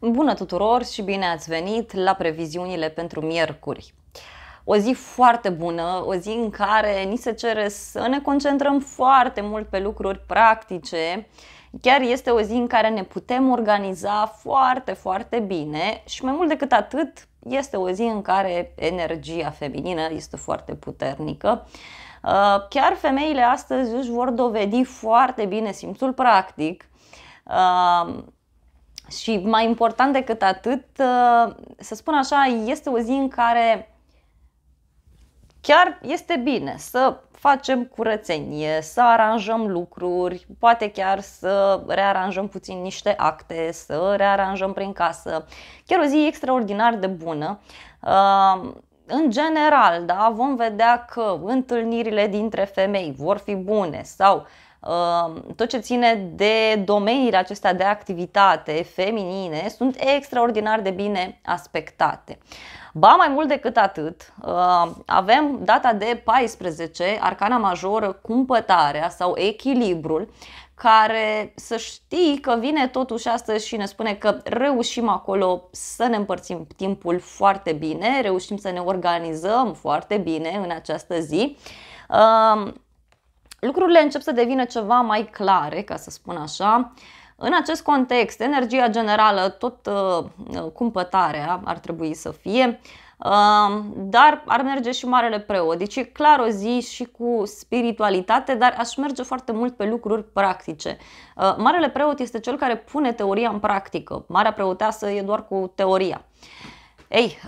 Bună tuturor și bine ați venit la previziunile pentru miercuri. O zi foarte bună, o zi în care ni se cere să ne concentrăm foarte mult pe lucruri practice. Chiar este o zi în care ne putem organiza foarte, foarte bine și mai mult decât atât, este o zi în care energia feminină este foarte puternică. Uh, chiar femeile astăzi își vor dovedi foarte bine simțul practic uh, și mai important decât atât, uh, să spun așa, este o zi în care chiar este bine să facem curățenie, să aranjăm lucruri, poate chiar să rearanjăm puțin niște acte, să rearanjăm prin casă. Chiar o zi extraordinar de bună. Uh, în general, da, vom vedea că întâlnirile dintre femei vor fi bune sau uh, Ehm, tot ce ține de domeniile acestea de activitate feminine sunt extraordinar de bine aspectate. Ba mai mult decât atât, ehm, avem data de 14, arcana majoră, cumpătarea sau echilibrul, care să știi că vine totuși astăzi și ne spune că reușim acolo să ne împărțim timpul foarte bine, reușim să ne organizăm foarte bine în această zi. Ehm, lucrurile încep să devină ceva mai clare, ca să spun așa. În acest context, energia generală, tot uh, uh, cumpătarea ar trebui să fie, uh, dar ar merge și Marele Preot. Deci e clar o zi și cu spiritualitate, dar aș merge foarte mult pe lucruri practice. Marele Preot este cel care pune teoria în practică. Marea Preoteasă e doar cu teoria. Ei,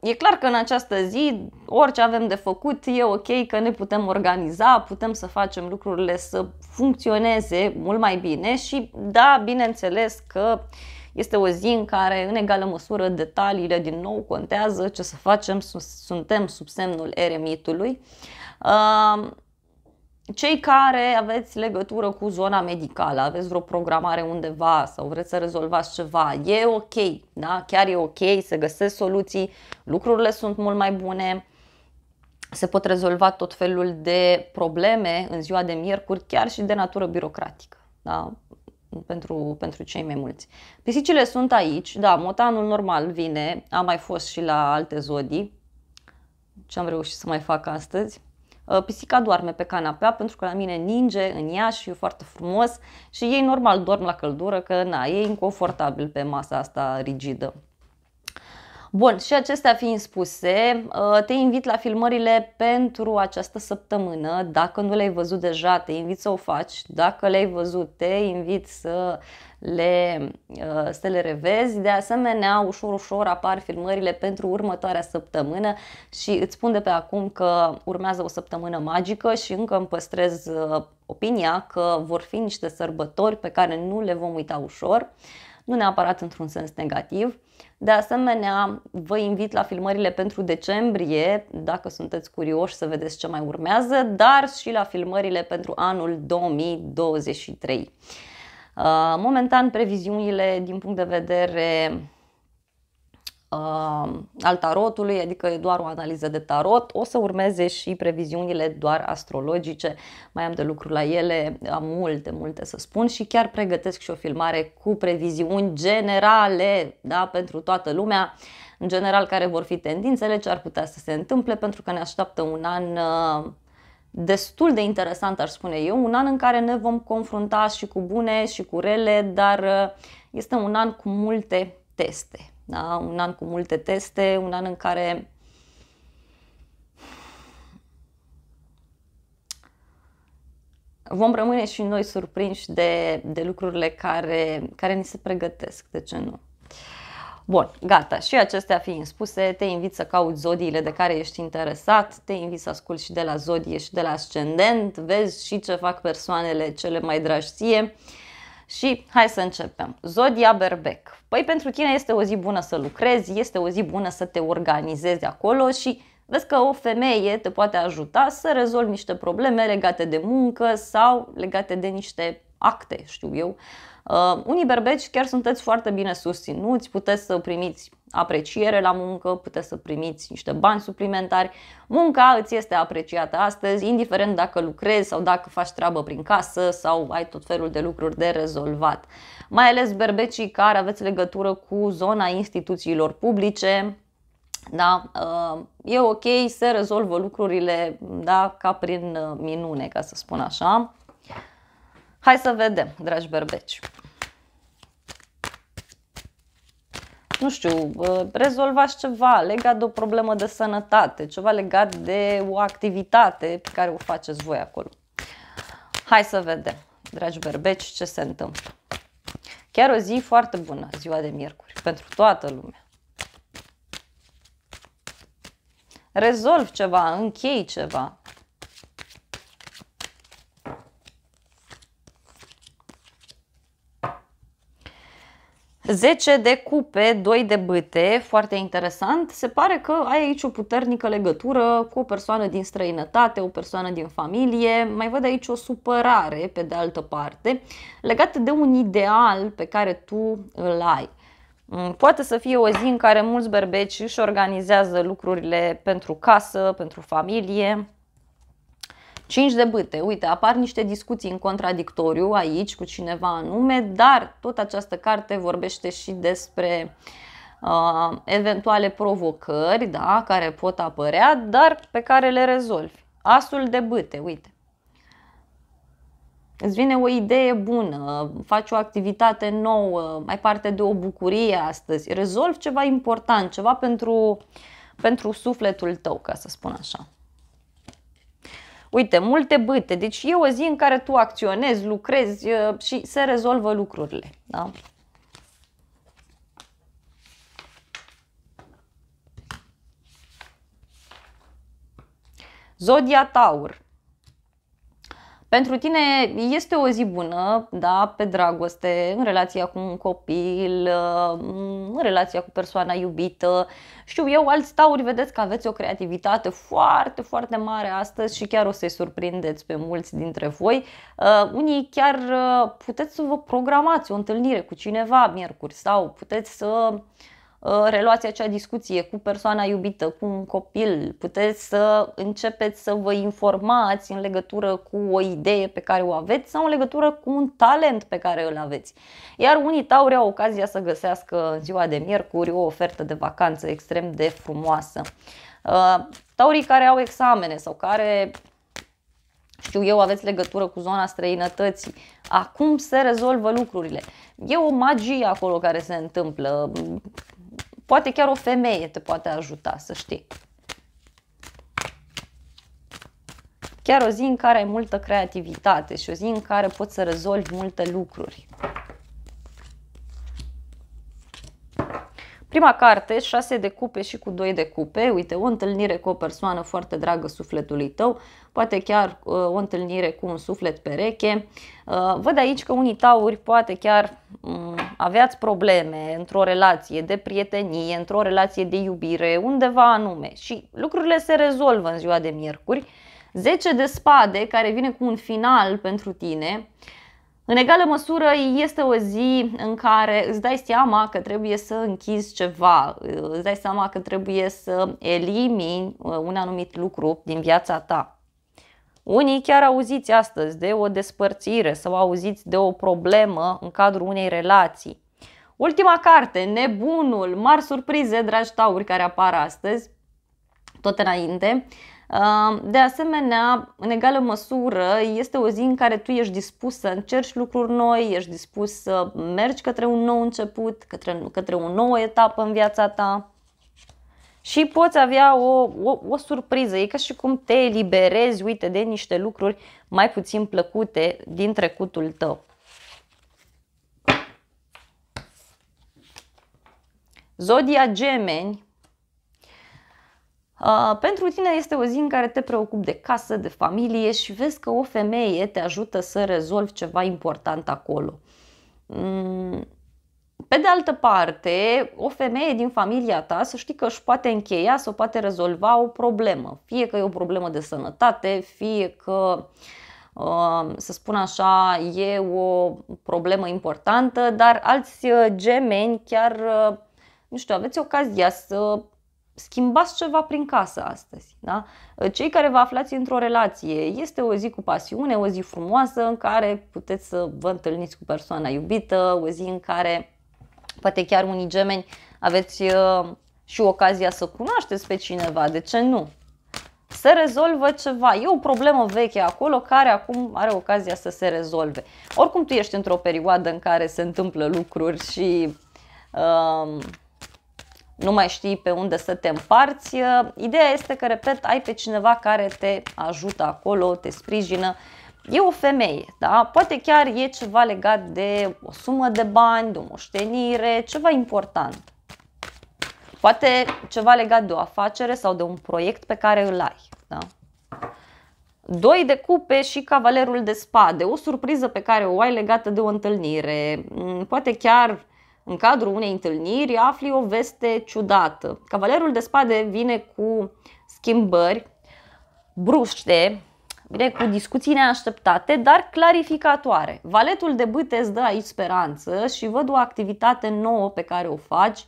E clar că în această zi orice avem de făcut e ok că ne putem organiza, putem să facem lucrurile să funcționeze mult mai bine și da, bineînțeles că este o zi în care în egală măsură detaliile din nou contează, ce să facem, suntem sub semnul eremitului. Uh, cei care aveți legătură cu zona medicală, aveți vreo programare undeva sau vreți să rezolvați ceva, e ok, da? chiar e ok, se găsesc soluții, lucrurile sunt mult mai bune, se pot rezolva tot felul de probleme în ziua de miercuri, chiar și de natură birocratică. Da? Pentru, pentru cei mai mulți. Pisicile sunt aici, da, motanul normal vine, am mai fost și la alte zodii, ce am reușit să mai fac astăzi. Uh, pisica doarme pe canapea pentru că la mine ninge în ea și e foarte frumos și ei normal dorm la căldură că na, e inconfortabil pe masa asta rigidă. Bun, și acestea fiind spuse, uh, te invit la filmările pentru această săptămână. Dacă nu le-ai văzut deja, te invit să o faci. Dacă le-ai văzut, te invit să le, uh, să le revezi. De asemenea, ușor, ușor apar filmările pentru următoarea săptămână și îți spun de pe acum că urmează o săptămână magică și încă îmi păstrez uh, opinia că vor fi niște sărbători pe care nu le vom uita ușor nu neapărat într-un sens negativ. De asemenea, vă invit la filmările pentru decembrie, dacă sunteți curioși să vedeți ce mai urmează, dar și la filmările pentru anul 2023. Uh, momentan, previziunile din punct de vedere uh, al tarotului, adică e doar o analiză de tarot. O să urmeze și previziunile doar astrologice, mai am de lucru la ele, am multe, multe să spun și chiar pregătesc și o filmare cu previziuni generale da, pentru toată lumea, în general care vor fi tendințele, ce ar putea să se întâmple, pentru că ne așteaptă un an uh, destul de interesant, aș spune eu, un an în care ne vom confrunta și cu bune și cu rele, dar uh, este un an cu multe teste. Da? Un an cu multe teste, un an în care vom rămâne și noi surprinși de, de lucrurile care, care ni se pregătesc, de ce nu? Bun, gata. Și acestea fiind spuse, te invit să cauți zodiile de care ești interesat, te invit să asculti și de la zodie și de la ascendent, vezi și ce fac persoanele cele mai dragi ție. Și hai să începem. Zodia Berbec. Păi pentru tine este o zi bună să lucrezi, este o zi bună să te organizezi acolo și vezi că o femeie te poate ajuta să rezolvi niște probleme legate de muncă sau legate de niște acte, știu eu, uh, Uh, unii berbeci chiar sunteți foarte bine susținuți, puteți să primiți apreciere la muncă, puteți să primiți niște bani suplimentari. Munca îți este apreciată astăzi, indiferent dacă lucrezi sau dacă faci treabă prin casă sau ai tot felul de lucruri de rezolvat. Mai ales berbecii care aveți legătură cu zona instituțiilor publice, da, uh, e ok, se rezolvă lucrurile da, ca prin uh, minune, ca să spun așa. Hai să vedem, dragi berbeci. nu știu, rezolvați ceva legat de o problemă de sănătate, ceva legat de o activitate pe care o faceți voi acolo. Hai să vedem, dragi berbeci, ce se întâmplă. Chiar o zi foarte bună, ziua de miercuri, pentru toată lumea. Rezolv ceva, închei ceva, 10 de cupe, 2 de băte, foarte interesant. Se pare că ai aici o puternică legătură cu o persoană din străinătate, o persoană din familie. Mai văd aici o supărare, pe de altă parte, legată de un ideal pe care tu îl ai. Mm, poate să fie o zi în care mulți berbeci își organizează lucrurile pentru casă, pentru familie, 5 de bâte. Uite, apar niște discuții în contradictoriu aici cu cineva anume, dar tot această carte vorbește și despre uh, eventuale provocări da, care pot apărea, dar pe care le rezolvi. Asul de bâte, uite. Îți vine o idee bună, faci o activitate nouă, mai parte de o bucurie astăzi, rezolvi ceva important, ceva pentru, pentru sufletul tău, ca să spun așa. Uite, multe bâte. Deci e o zi în care tu acționezi, lucrezi uh, și se rezolvă lucrurile. Da? Zodia Taur pentru tine este o zi bună, da, pe dragoste, în relația cu un copil, uh, în relația cu persoana iubită. Știu eu, alți tauri, vedeți că aveți o creativitate foarte, foarte mare astăzi și chiar o să-i surprindeți pe mulți dintre voi. Uh, unii chiar uh, puteți să vă programați o întâlnire cu cineva miercuri sau puteți să Uh, reluați acea discuție cu persoana iubită, cu un copil, puteți să începeți să vă informați în legătură cu o idee pe care o aveți sau în legătură cu un talent pe care îl aveți. Iar unii tauri au ocazia să găsească în ziua de miercuri o ofertă de vacanță extrem de frumoasă. Uh, taurii care au examene sau care știu eu, aveți legătură cu zona străinătății. Acum se rezolvă lucrurile. E o magie acolo care se întâmplă. Poate chiar o femeie te poate ajuta, să știi. Chiar o zi în care ai multă creativitate și o zi în care poți să rezolvi multe lucruri. Prima carte, 6 de cupe și cu 2 de cupe, uite, o întâlnire cu o persoană foarte dragă sufletului tău, poate chiar uh, o întâlnire cu un suflet pereche. Uh, văd aici că unii tauri poate chiar um, aveați probleme într-o relație de prietenie, într-o relație de iubire, undeva anume și lucrurile se rezolvă în ziua de miercuri. 10 de spade care vine cu un final pentru tine. Uh, în egală măsură este o zi în care îți dai seama că trebuie să închizi ceva, îți dai seama că trebuie să elimini uh, un anumit lucru din viața ta. Unii chiar auziți astăzi de o despărțire sau auziți de o problemă în cadrul unei relații. Ultima carte, Nebunul, mari surprize, dragi tauri, care apar astăzi, tot înainte, de asemenea, în egală măsură, este o zi în care tu ești dispus să încerci lucruri noi, ești dispus să mergi către un nou început, către, către o nouă etapă în viața ta și poți avea o, o, o surpriză. E ca și cum te eliberezi, uite, de niște lucruri mai puțin plăcute din trecutul tău. Zodia Gemeni Uh, pentru tine este o zi în care te preocupi de casă, de familie și vezi că o femeie te ajută să rezolvi ceva important acolo. Mm. Pe de altă parte, o femeie din familia ta să știi că își poate încheia sau poate rezolva o problemă, fie că e o problemă de sănătate, fie că, uh, să spun așa, e o problemă importantă, dar alți uh, gemeni chiar, uh, nu știu, aveți ocazia să schimbați ceva prin casă astăzi. Da? Cei care vă aflați într-o relație, este o zi cu pasiune, o zi frumoasă în care puteți să vă întâlniți cu persoana iubită, o zi în care poate chiar unii gemeni aveți uh, și ocazia să cunoașteți pe cineva, de ce nu? se rezolvă ceva. E o problemă veche acolo care acum are ocazia să se rezolve. Oricum tu ești într-o perioadă în care se întâmplă lucruri și uh, nu mai știi pe unde să te împarți. Uh, ideea este că, repet, ai pe cineva care te ajută acolo, te sprijină. E o femeie, da? Poate chiar e ceva legat de o sumă de bani, de o moștenire, ceva important. Poate ceva legat de o afacere sau de un proiect pe care îl ai, da? Doi de cupe și cavalerul de spade, o surpriză pe care o ai legată de o întâlnire, mm, poate chiar în cadrul unei întâlniri afli o veste ciudată. Cavalerul de spade vine cu schimbări bruște, vine cu discuții neașteptate, dar clarificatoare. Valetul de bâte îți dă aici speranță și văd o activitate nouă pe care o faci.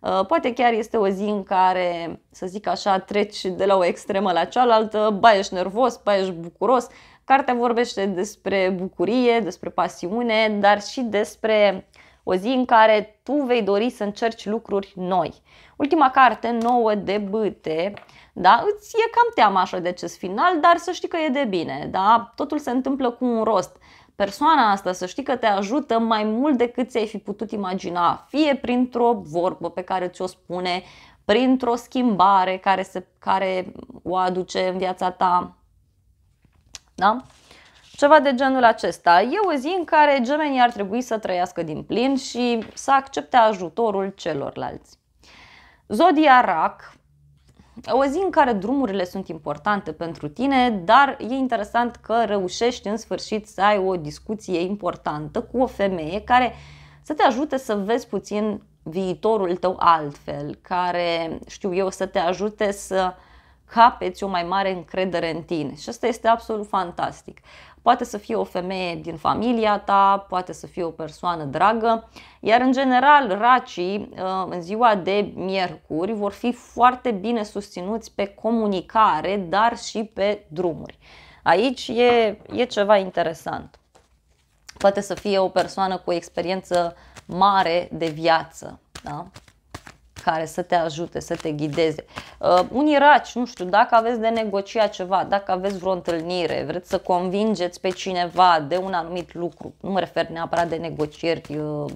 Uh, poate chiar este o zi în care, să zic așa, treci de la o extremă la cealaltă, ba ești nervos, ba ești bucuros. Cartea vorbește despre bucurie, despre pasiune, dar și despre o zi în care tu vei dori să încerci lucruri noi. Ultima carte nouă de bâte, da, îți e cam teama așa de acest final, dar să știi că e de bine, da, totul se întâmplă cu un rost. Persoana asta să știi că te ajută mai mult decât ți-ai fi putut imagina, fie printr-o vorbă pe care ți-o spune, printr-o schimbare care, se, care o aduce în viața ta. Da? Ceva de genul acesta. E o zi în care gemenii ar trebui să trăiască din plin și să accepte ajutorul celorlalți. Zodia Rac, o zi în care drumurile sunt importante pentru tine, dar e interesant că reușești în sfârșit să ai o discuție importantă cu o femeie care să te ajute să vezi puțin viitorul tău altfel, care, știu eu, să te ajute să capeți o mai mare încredere în tine. Și asta este absolut fantastic. Poate să fie o femeie din familia ta, poate să fie o persoană dragă, iar în general racii uh, în ziua de miercuri vor fi foarte bine susținuți pe comunicare, dar și pe drumuri. Aici e, e ceva interesant. Poate să fie o persoană cu o experiență mare de viață, da? care să te ajute, să te ghideze. Uh, unii raci, nu știu, dacă aveți de negociat ceva, dacă aveți vreo întâlnire, vreți să convingeți pe cineva de un anumit lucru, nu mă refer neapărat de negocieri uh,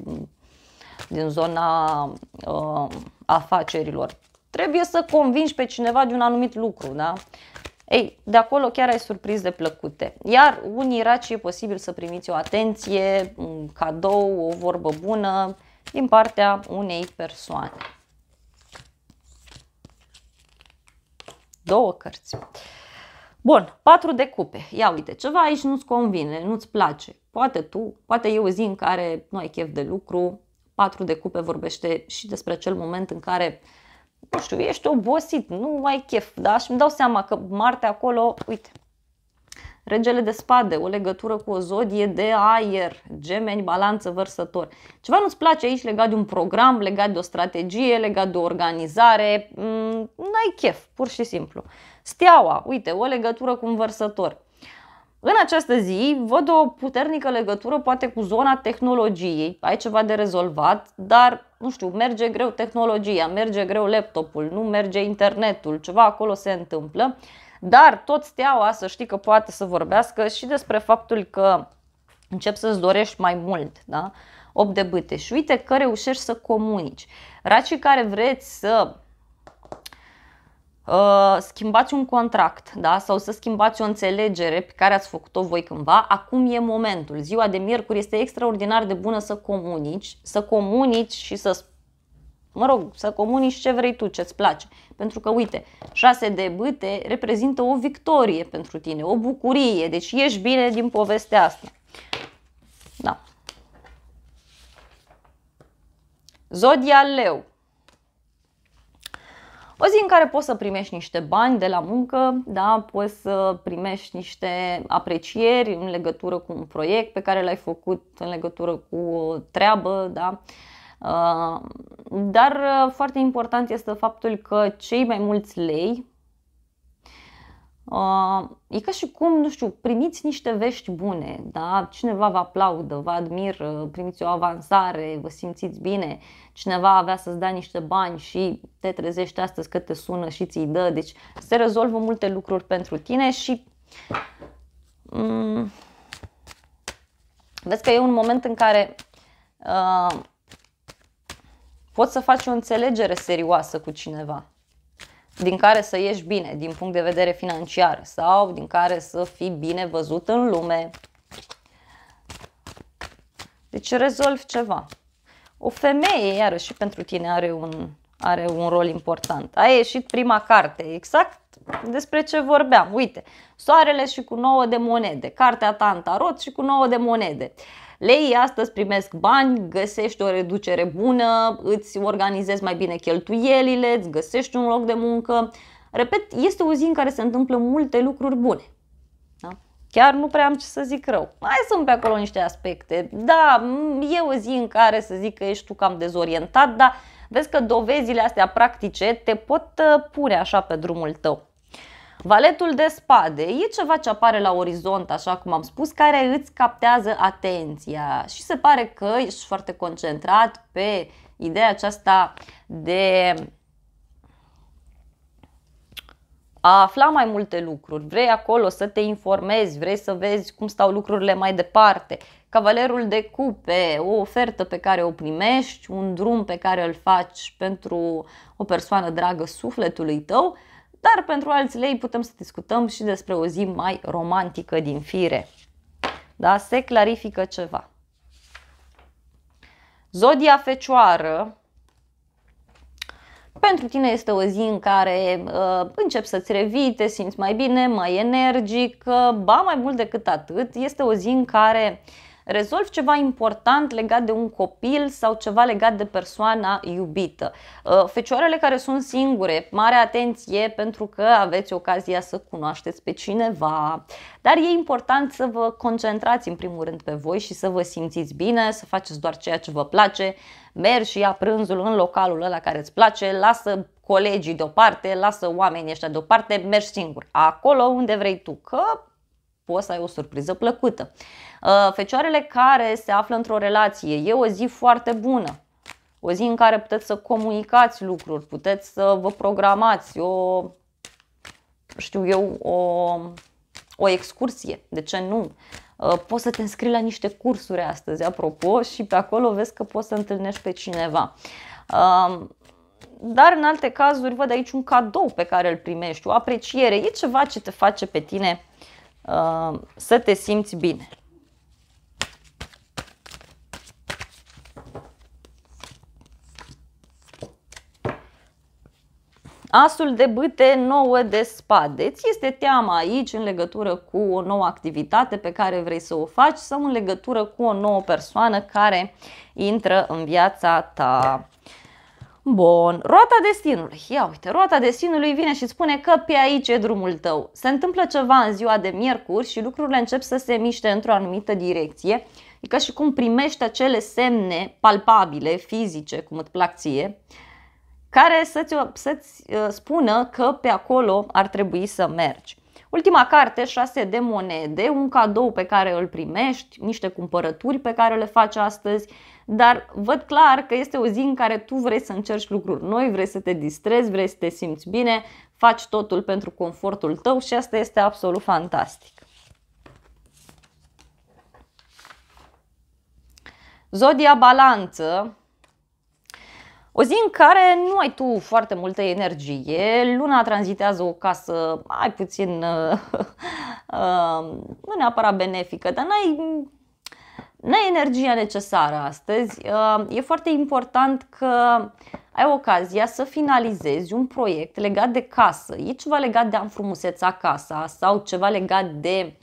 din zona uh, afacerilor, trebuie să convingi pe cineva de un anumit lucru, da? Ei, de acolo chiar ai surprize plăcute. Iar unii raci e posibil să primiți o atenție, un cadou, o vorbă bună din partea unei persoane. două cărți. Bun, patru de cupe. Ia uite, ceva aici nu-ți convine, nu-ți place. Poate tu, poate eu zi în care nu ai chef de lucru, patru de cupe vorbește și despre acel moment în care, nu știu, ești obosit, nu ai chef, da? Și îmi dau seama că Marte acolo, uite, regele de spade, o legătură cu o zodie de aer, gemeni, balanță, vărsător. Ceva nu-ți place aici legat de un program, legat de o strategie, legat de o organizare, mm, n-ai chef, pur și simplu. Steaua, uite, o legătură cu un vărsător. În această zi văd o puternică legătură poate cu zona tehnologiei, ai ceva de rezolvat, dar nu știu, merge greu tehnologia, merge greu laptopul, nu merge internetul, ceva acolo se întâmplă dar tot steaua să știi că poate să vorbească și despre faptul că încep să-ți dorești mai mult, da? 8 de bâte și uite că reușești să comunici. Racii care vreți să Uh, schimbați un contract da? sau să schimbați o înțelegere pe care ați făcut-o voi cândva, acum e momentul. Ziua de miercuri este extraordinar de bună să comunici, să comunici și să Mă rog, să comunici ce vrei tu, ce-ți place. Pentru că, uite, 6 de bâte reprezintă o victorie pentru tine, o bucurie. Deci ești bine din povestea asta. Da. Zodia Leu. O zi în care poți să primești niște bani de la muncă, da, poți să primești niște aprecieri în legătură cu un proiect pe care l-ai făcut, în legătură cu o treabă, da. Uh, Uh, dar uh, foarte important este faptul că cei mai mulți lei uh, e ca și cum, nu știu, primiți niște vești bune, da? cineva vă aplaudă, vă admiră, primiți o avansare, vă simțiți bine, cineva avea să-ți dea niște bani și te trezești astăzi că te sună și ți-i dă, deci se rezolvă multe lucruri pentru tine și mm, vezi că e un moment în care poți să faci o înțelegere serioasă cu cineva din care să ieși bine din punct de vedere financiar sau din care să fii bine văzut în lume. Deci rezolvi ceva. O femeie, iarăși, pentru tine are un, are un rol important. A ieșit prima carte, exact despre ce vorbeam. Uite, soarele și cu nouă de monede, cartea ta în tarot și cu nouă de monede. Uh, lei, astăzi primesc bani, găsești o reducere bună, îți organizezi mai bine cheltuielile, îți găsești un loc de muncă. Repet, este o zi în care se întâmplă multe lucruri bune. Da? Chiar nu prea am ce să zic rău. Mai sunt pe acolo niște aspecte. Da, e o zi în care să zic că ești tu cam dezorientat, dar vezi că dovezile astea practice te pot uh, pune așa pe drumul tău. Valetul de spade e ceva ce apare la orizont, așa cum am spus, care îți captează atenția și se pare că ești foarte concentrat pe ideea aceasta de a afla mai multe lucruri, vrei acolo să te informezi, vrei să vezi cum stau lucrurile mai departe. Cavalerul de cupe, o ofertă pe care o primești, un drum pe care îl faci pentru o persoană dragă sufletului tău, dar pentru alți lei putem să discutăm și despre o zi mai romantică din fire. Da? Se clarifică ceva. Zodia Fecioară, pentru tine este o zi în care uh, începi să-ți revii, te simți mai bine, mai energic, uh, ba mai mult decât atât, este o zi în care uh, rezolvi ceva important legat de un copil sau ceva legat de persoana iubită. Uh, fecioarele care sunt singure, mare atenție pentru că aveți ocazia să cunoașteți pe cineva, dar e important să vă concentrați în primul rând pe voi și să vă simțiți bine, să faceți doar ceea ce vă place, mergi și ia prânzul în localul ăla care îți place, lasă colegii deoparte, lasă oamenii ăștia deoparte, mergi singur, acolo unde vrei tu, că poți să ai o surpriză plăcută. Uh, fecioarele care se află într-o relație, e o zi foarte bună. O zi în care puteți să comunicați lucruri, puteți să vă programați o, știu eu, o, o excursie, de ce nu? Uh, poți să te înscrii la niște cursuri astăzi, apropo, și pe acolo vezi că poți să întâlnești pe cineva uh, dar în alte cazuri văd aici un cadou pe care îl primești, o apreciere, e ceva ce te face pe tine să te simți bine. Asul de bâte, nouă de spade. Ți este teama aici în legătură cu o nouă activitate pe care vrei să o faci sau în legătură cu o nouă persoană care intră în viața ta. Bun, roata destinului. Ia uite, roata destinului vine și spune că pe aici e drumul tău. Se întâmplă ceva în ziua de miercuri și lucrurile încep să se miște într-o anumită direcție. E ca și cum primești acele semne palpabile, fizice, cum îți plac ție, care să-ți, să-ți uh, spună că pe acolo ar trebui să mergi. Ultima carte, 6 de monede, un cadou pe care îl primești, niște cumpărături pe care le faci astăzi, dar văd clar că este o zi în care tu vrei să încerci lucruri noi, vrei să te distrezi, vrei să te simți bine, faci totul pentru confortul tău și asta este absolut fantastic. Zodia Balanță, o zi în care nu ai tu foarte multă energie, luna tranzitează o casă ai puțin, uh, uh, nu neapărat benefică, dar n-ai, n-ai energia necesară astăzi. Uh, e foarte important că ai ocazia să finalizezi un proiect legat de casă. E ceva legat de a înfrumuseța casa sau ceva legat de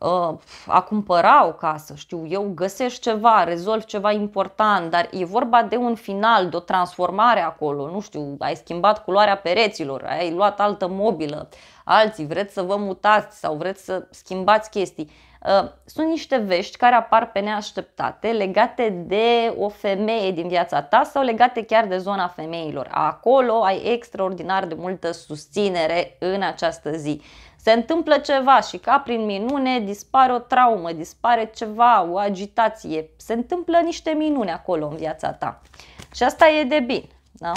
Uh, a cumpăra o casă, știu eu, găsești ceva, rezolvi ceva important, dar e vorba de un final, de o transformare acolo, nu știu, ai schimbat culoarea pereților, ai luat altă mobilă, alții vreți să vă mutați sau vreți să schimbați chestii. Uh, sunt niște vești care apar pe neașteptate legate de o femeie din viața ta sau legate chiar de zona femeilor. Acolo ai extraordinar de multă susținere în această zi se întâmplă ceva și ca prin minune dispare o traumă, dispare ceva, o agitație, se întâmplă niște minuni acolo în viața ta. Și asta e de bine, da?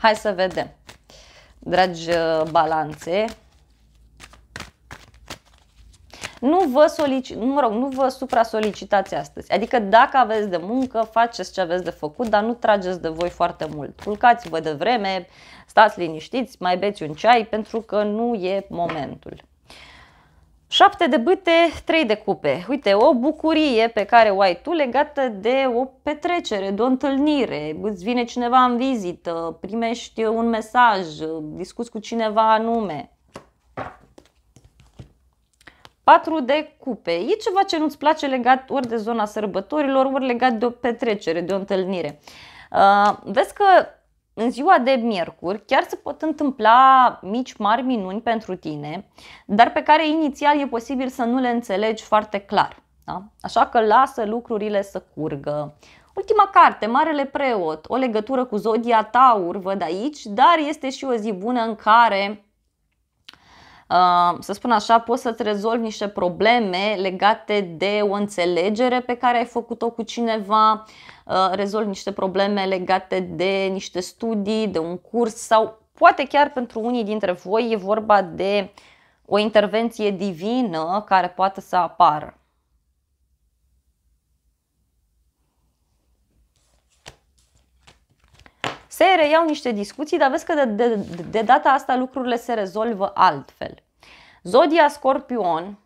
Hai să vedem. Dragi uh, balanțe, nu vă, solici, mă rog, nu vă supra-solicitați astăzi. Adică dacă aveți de muncă, faceți ce aveți de făcut, dar nu trageți de voi foarte mult. Culcați-vă de vreme, stați liniștiți, mai beți un ceai pentru că nu e momentul. 7 de bâte, 3 de cupe. Uite, o bucurie pe care o ai tu legată de o petrecere, de o întâlnire. Îți vine cineva în vizită, primești un mesaj, discuți cu cineva anume. 4 de cupe. E ceva ce nu-ți place legat ori de zona sărbătorilor, ori legat de o petrecere, de o întâlnire. Uh, vezi că în ziua de miercuri chiar se pot întâmpla mici, mari minuni pentru tine, dar pe care inițial e posibil să nu le înțelegi foarte clar. Da? Așa că lasă lucrurile să curgă. Ultima carte, Marele Preot, o legătură cu zodia Taur, văd aici, dar este și o zi bună în care să spun așa, poți să-ți rezolvi niște probleme legate de o înțelegere pe care ai făcut-o cu cineva, uh, rezolvi niște probleme legate de niște studii, de un curs sau poate chiar pentru unii dintre voi e vorba de o intervenție divină care poate să apară. se reiau niște discuții, dar vezi că de, de, de data asta lucrurile se rezolvă altfel. Zodia Scorpion,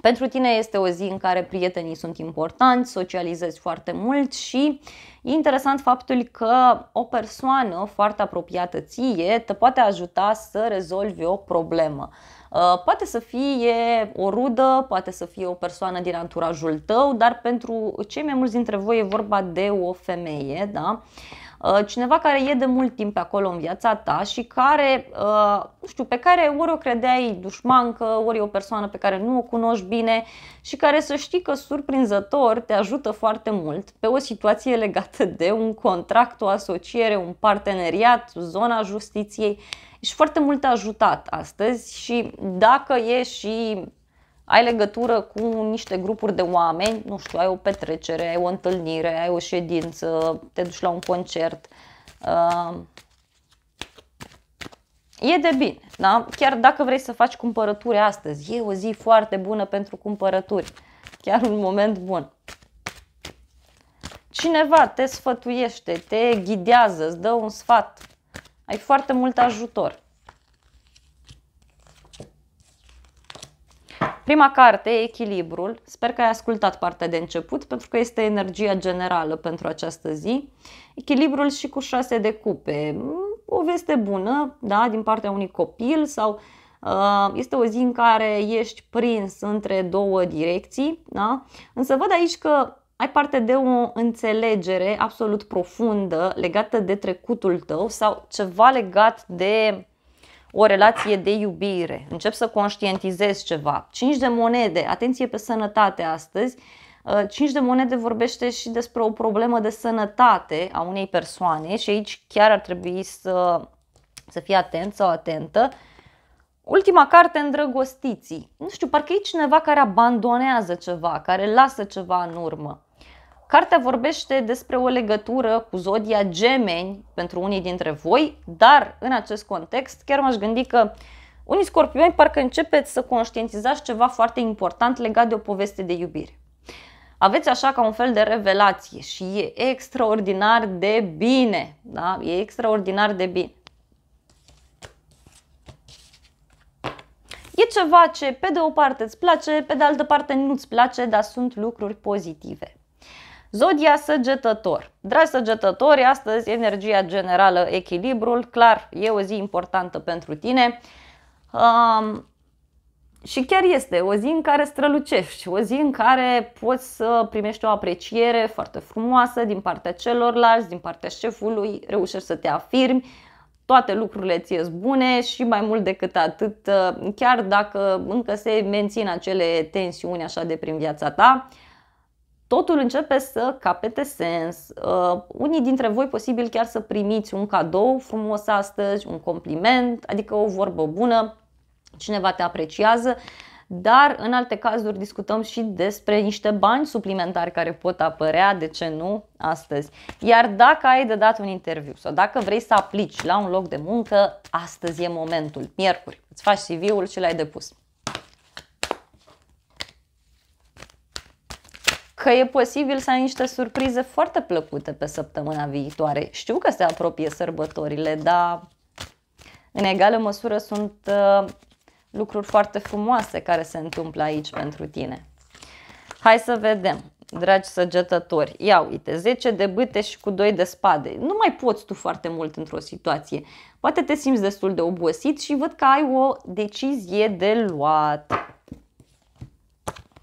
pentru tine este o zi în care prietenii sunt importanți, socializezi foarte mult și e interesant faptul că o persoană foarte apropiată ție te poate ajuta să rezolvi o problemă. Uh, poate să fie o rudă, poate să fie o persoană din anturajul tău, dar pentru cei mai mulți dintre voi e vorba de o femeie, da? Uh, Uh, cineva care e de mult timp acolo în viața ta și care, uh, nu știu, pe care ori o credeai dușman, că ori e o persoană pe care nu o cunoști bine și care să știi că surprinzător te ajută foarte mult pe o situație legată de un contract, o asociere, un parteneriat, zona justiției. Ești foarte mult ajutat astăzi și dacă e și ai legătură cu niște grupuri de oameni, nu știu, ai o petrecere, ai o întâlnire, ai o ședință, te duci la un concert. e de bine, da? Chiar dacă vrei să faci cumpărături astăzi, e o zi foarte bună pentru cumpărături. Chiar un moment bun. Cineva te sfătuiește, te ghidează, îți dă un sfat. Ai foarte mult ajutor. Prima carte, Echilibrul, sper că ai ascultat partea de început pentru că este energia generală pentru această zi. Echilibrul și cu șase de cupe, mm, o veste bună da, din partea unui copil sau uh, este o zi în care ești prins între două direcții, da? însă văd aici că ai parte de o înțelegere absolut profundă legată de trecutul tău sau ceva legat de o relație de iubire, încep să conștientizez ceva. 5 de monede, atenție pe sănătate astăzi, 5 uh, de monede vorbește și despre o problemă de sănătate a unei persoane și aici chiar ar trebui să, să fii atent sau atentă. Ultima carte, Îndrăgostiții. Nu știu, parcă e cineva care abandonează ceva, care lasă ceva în urmă. Cartea vorbește despre o legătură cu zodia gemeni pentru unii dintre voi, dar în acest context chiar m-aș gândi că unii scorpioni parcă începeți să conștientizați ceva foarte important legat de o poveste de iubire. Aveți așa ca un fel de revelație și e extraordinar de bine, da? E extraordinar de bine. E ceva ce pe de o parte îți place, pe de altă parte nu-ți place, dar sunt lucruri pozitive. Zodia săgetător. Dragi săgetători, astăzi energia generală, echilibrul, clar, e o zi importantă pentru tine. Um, și chiar este o zi în care strălucești, o zi în care poți să primești o apreciere foarte frumoasă din partea celorlalți, din partea șefului, reușești să te afirmi, toate lucrurile ție bune și mai mult decât atât, uh, chiar dacă încă se mențin acele tensiuni așa de prin viața ta, uh, totul începe să capete sens. Uh, unii dintre voi posibil chiar să primiți un cadou frumos astăzi, un compliment, adică o vorbă bună, cineva te apreciază, dar în alte cazuri discutăm și despre niște bani suplimentari care pot apărea, de ce nu, astăzi. Iar dacă ai de dat un interviu sau dacă vrei să aplici la un loc de muncă, astăzi e momentul, miercuri. Îți faci CV-ul și l-ai depus. că e posibil să ai niște surprize foarte plăcute pe săptămâna viitoare. Știu că se apropie sărbătorile, dar în egală măsură sunt uh, lucruri foarte frumoase care se întâmplă aici pentru tine. Hai să vedem, dragi săgetători. Ia uite, 10 de bâte și cu 2 de spade. Nu mai poți tu foarte mult într-o situație. Poate te simți destul de obosit și văd că ai o decizie de luat.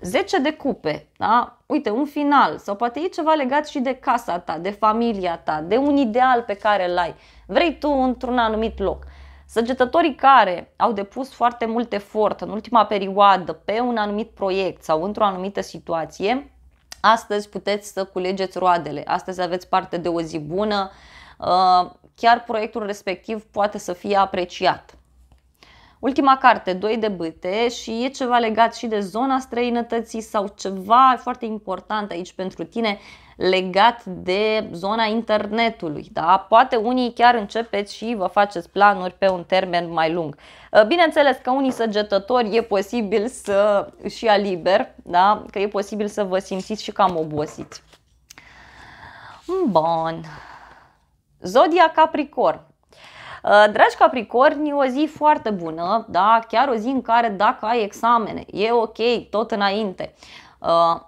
10 de cupe, da? uite, un final sau poate e ceva legat și de casa ta, de familia ta, de un ideal pe care îl ai. Vrei tu într-un anumit loc. Săgetătorii care au depus foarte mult efort în ultima perioadă pe un anumit proiect sau într-o anumită situație, astăzi puteți să culegeți roadele, astăzi aveți parte de o zi bună, uh, chiar proiectul respectiv poate să fie apreciat. Ultima carte, Doi de bâte și e ceva legat și de zona străinătății sau ceva foarte important aici pentru tine legat de zona internetului. Da? Poate unii chiar începeți și vă faceți planuri pe un termen mai lung. Uh, bineînțeles că unii săgetători e posibil să și a liber, da? că e posibil să vă simțiți și cam obosit. Bun. Zodia Capricorn. Uh, dragi Capricorni, o zi foarte bună, da? chiar o zi în care dacă ai examene, e ok, tot înainte. Uh,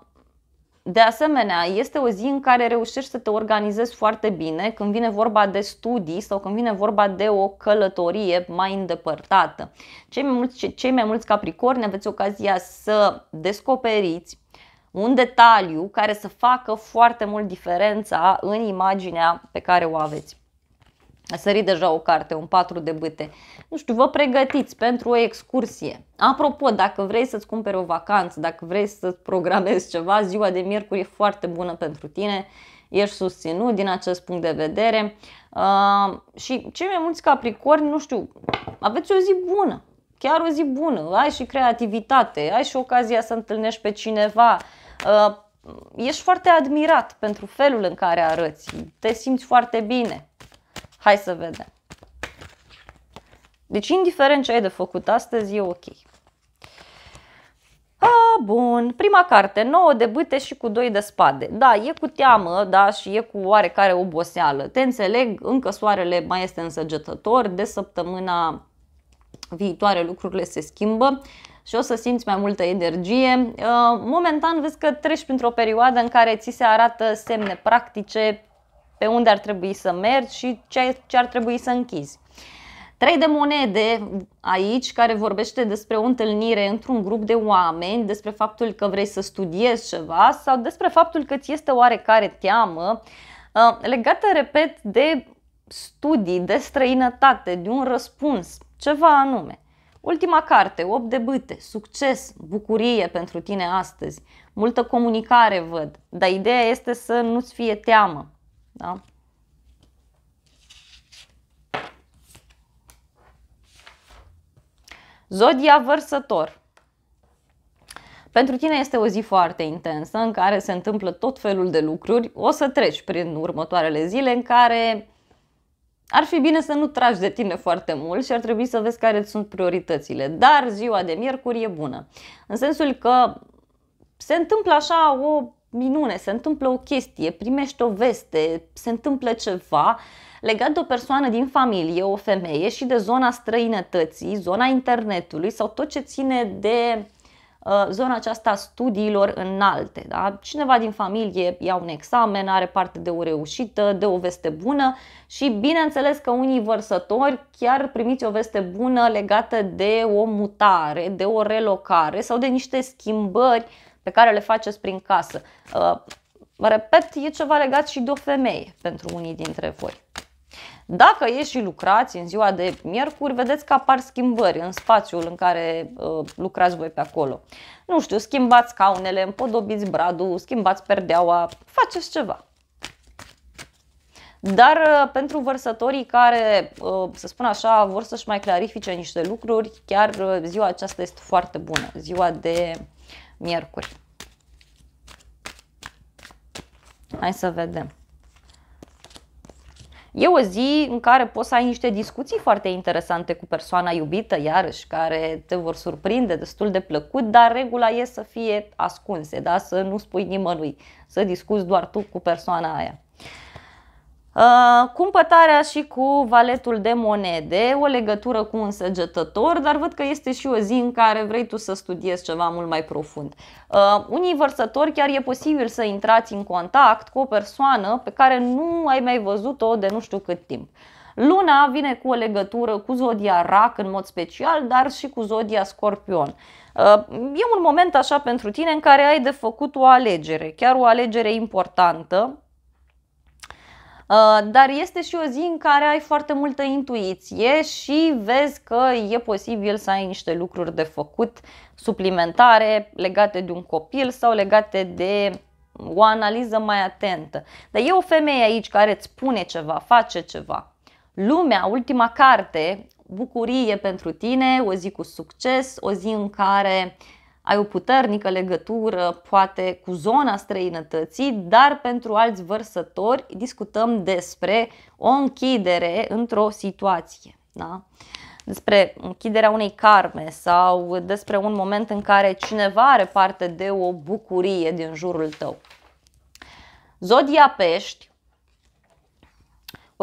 de asemenea, este o zi în care reușești să te organizezi foarte bine când vine vorba de studii sau când vine vorba de o călătorie mai îndepărtată. Cei mai mulți, cei mai mulți capricorni aveți ocazia să descoperiți un detaliu care să facă foarte mult diferența în imaginea pe care o aveți a sărit deja o carte, un patru de bâte. Nu știu, vă pregătiți pentru o excursie. Apropo, dacă vrei să-ți cumperi o vacanță, dacă vrei să-ți programezi ceva, ziua de miercuri e foarte bună pentru tine, ești susținut din acest punct de vedere uh, și cei mai mulți capricorni, nu știu, aveți o zi bună, chiar o zi bună, ai și creativitate, ai și ocazia să întâlnești pe cineva, uh, ești foarte admirat pentru felul în care arăți, te simți foarte bine, Hai să vedem. Deci, indiferent ce ai de făcut astăzi, e ok. A, bun, prima carte, 9 de bâte și cu 2 de spade. Da, e cu teamă, da, și e cu oarecare oboseală. Te înțeleg, încă soarele mai este însăgetător, de săptămâna viitoare lucrurile se schimbă și o să simți mai multă energie. Uh, momentan vezi că treci printr-o perioadă în care ți se arată semne practice pe unde ar trebui să mergi și ce, ce ar trebui să închizi. Trei de monede aici care vorbește despre o întâlnire într-un grup de oameni, despre faptul că vrei să studiezi ceva sau despre faptul că ți este oarecare teamă uh, legată, repet, de studii, de străinătate, de un răspuns, ceva anume. Ultima carte, 8 de bâte, succes, bucurie pentru tine astăzi, multă comunicare văd, dar ideea este să nu-ți fie teamă. Da? Zodia vărsător. Pentru tine este o zi foarte intensă în care se întâmplă tot felul de lucruri. O să treci prin următoarele zile în care ar fi bine să nu tragi de tine foarte mult și ar trebui să vezi care sunt prioritățile. Dar ziua de miercuri e bună. În sensul că se întâmplă așa o minune, se întâmplă o chestie, primești o veste, se întâmplă ceva legat de o persoană din familie, o femeie și de zona străinătății, zona internetului sau tot ce ține de uh, zona aceasta studiilor înalte. Da? Cineva din familie ia un examen, are parte de o reușită, de o veste bună și bineînțeles că unii vărsători chiar primiți o veste bună legată de o mutare, de o relocare sau de niște schimbări pe care le faceți prin casă. Uh, repet, e ceva legat și de o femeie pentru unii dintre voi. Dacă ieși și lucrați în ziua de miercuri, vedeți că apar schimbări în spațiul în care uh, lucrați voi pe acolo. Nu știu, schimbați caunele, împodobiți bradul, schimbați perdeaua, faceți ceva. Dar uh, pentru vărsătorii care, uh, să spun așa, vor să-și mai clarifice niște lucruri, chiar uh, ziua aceasta este foarte bună, ziua de miercuri. Hai să vedem. E o zi în care poți să ai niște discuții foarte interesante cu persoana iubită, iarăși, care te vor surprinde destul de plăcut, dar regula e să fie ascunse, da? să nu spui nimănui, să discuți doar tu cu persoana aia. Uh, cumpătarea și cu valetul de monede, o legătură cu un săgetător, dar văd că este și o zi în care vrei tu să studiezi ceva mult mai profund. Uh, unii vărsători chiar e posibil să intrați în contact cu o persoană pe care nu ai mai văzut-o de nu știu cât timp. Luna vine cu o legătură cu zodia rac în mod special, dar și cu zodia scorpion. Uh, e un moment așa pentru tine în care ai de făcut o alegere, chiar o alegere importantă, Uh, dar este și o zi în care ai foarte multă intuiție și vezi că e posibil să ai niște lucruri de făcut suplimentare legate de un copil sau legate de o analiză mai atentă. Dar e o femeie aici care îți spune ceva, face ceva. Lumea, ultima carte, bucurie pentru tine, o zi cu succes, o zi în care uh, ai o puternică legătură poate cu zona străinătății, dar pentru alți vărsători discutăm despre o închidere într-o situație. Da? despre închiderea unei carme sau despre un moment în care cineva are parte de o bucurie din jurul tău. Zodia Pești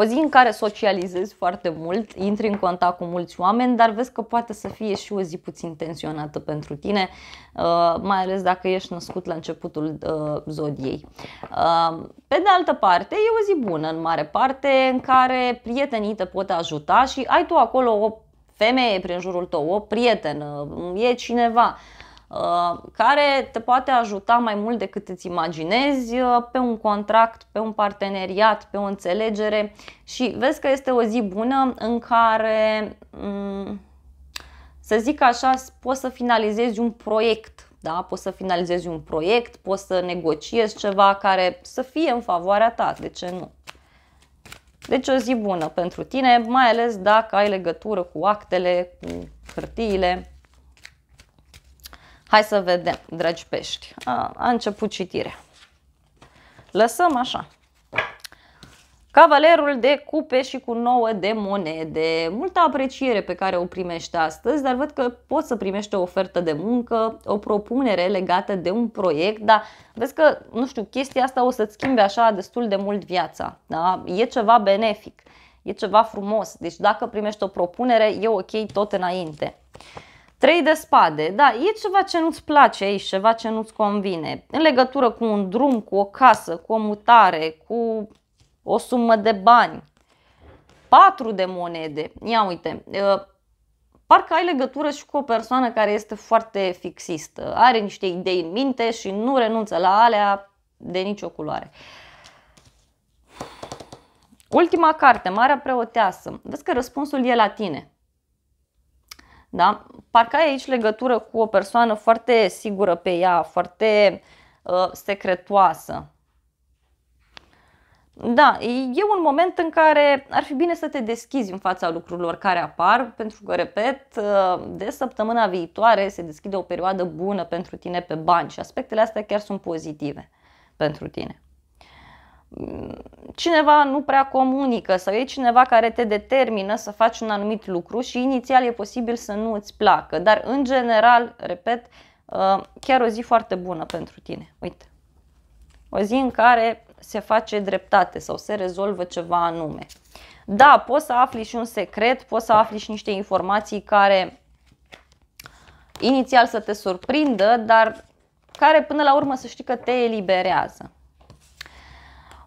o zi în care socializezi foarte mult, intri în contact cu mulți oameni, dar vezi că poate să fie și o zi puțin tensionată pentru tine, uh, mai ales dacă ești născut la începutul uh, zodiei. Uh, pe de altă parte, e o zi bună în mare parte în care prietenii te pot ajuta și ai tu acolo o femeie prin jurul tău, o prietenă, e cineva Uh, care te poate ajuta mai mult decât îți imaginezi uh, pe un contract, pe un parteneriat, pe o înțelegere și vezi că este o zi bună în care, mm, să zic așa, poți să finalizezi un proiect. Da? Poți să finalizezi un proiect, poți să negociezi ceva care să fie în favoarea ta, de ce nu? Deci o zi bună pentru tine, mai ales dacă ai legătură cu actele, cu hârtiile, Hai să vedem, dragi pești. A, a început citirea. Lăsăm așa. Cavalerul de cupe și cu nouă de monede. Multă apreciere pe care o primește astăzi, dar văd că poți să primești o ofertă de muncă, o propunere legată de un proiect, dar vezi că, nu știu, chestia asta o să-ți schimbe așa destul de mult viața. Da? E ceva benefic, e ceva frumos. Deci dacă primești o propunere, e ok tot înainte. Trei de spade, da, e ceva ce nu-ți place aici, ceva ce nu-ți convine. În legătură cu un drum, cu o casă, cu o mutare, cu o sumă de bani. Patru de monede, ia uite, ă, parcă ai legătură și cu o persoană care este foarte fixistă, are niște idei în minte și nu renunță la alea de nicio culoare. Ultima carte, Marea Preoteasă. Vezi că răspunsul e la tine. Da? Parcă ai aici legătură cu o persoană foarte sigură pe ea, foarte uh, secretoasă. Da, e un moment în care ar fi bine să te deschizi în fața lucrurilor care apar, pentru că, repet, ă, de săptămâna viitoare se deschide o perioadă bună pentru tine pe bani și aspectele astea chiar sunt pozitive pentru tine cineva nu prea comunică sau e cineva care te determină să faci un anumit lucru și inițial e posibil să nu îți placă, dar în general, repet, uh, chiar o zi foarte bună pentru tine. Uite, o zi în care se face dreptate sau se rezolvă ceva anume. Da, poți să afli și un secret, poți să afli și niște informații care inițial să te surprindă, dar care până la urmă să știi că te eliberează.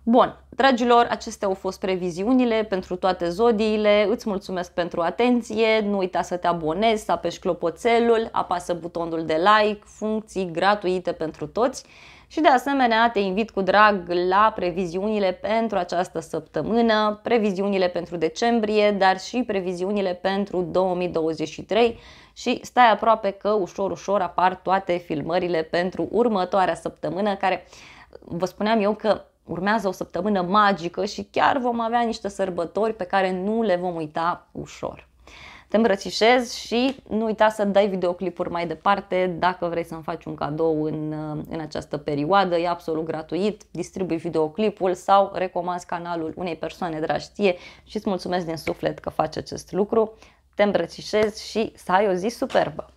Bun, dragilor, acestea au fost previziunile pentru toate zodiile. Îți mulțumesc pentru atenție, nu uita să te abonezi, să apeși clopoțelul, apasă butonul de like, funcții gratuite pentru toți. Și de asemenea te invit cu drag la previziunile pentru această săptămână, previziunile pentru decembrie, dar și previziunile pentru 2023 și stai aproape că ușor ușor apar toate filmările pentru următoarea săptămână care vă spuneam eu că urmează o săptămână magică și chiar vom avea niște sărbători pe care nu le vom uita ușor. Te îmbrățișez și nu uita să dai videoclipuri mai departe dacă vrei să-mi faci un cadou în, în această perioadă. E absolut gratuit, distribui videoclipul sau recomanzi canalul unei persoane dragi ție și îți mulțumesc din suflet că faci acest lucru. Te îmbrățișez și să ai o zi superbă!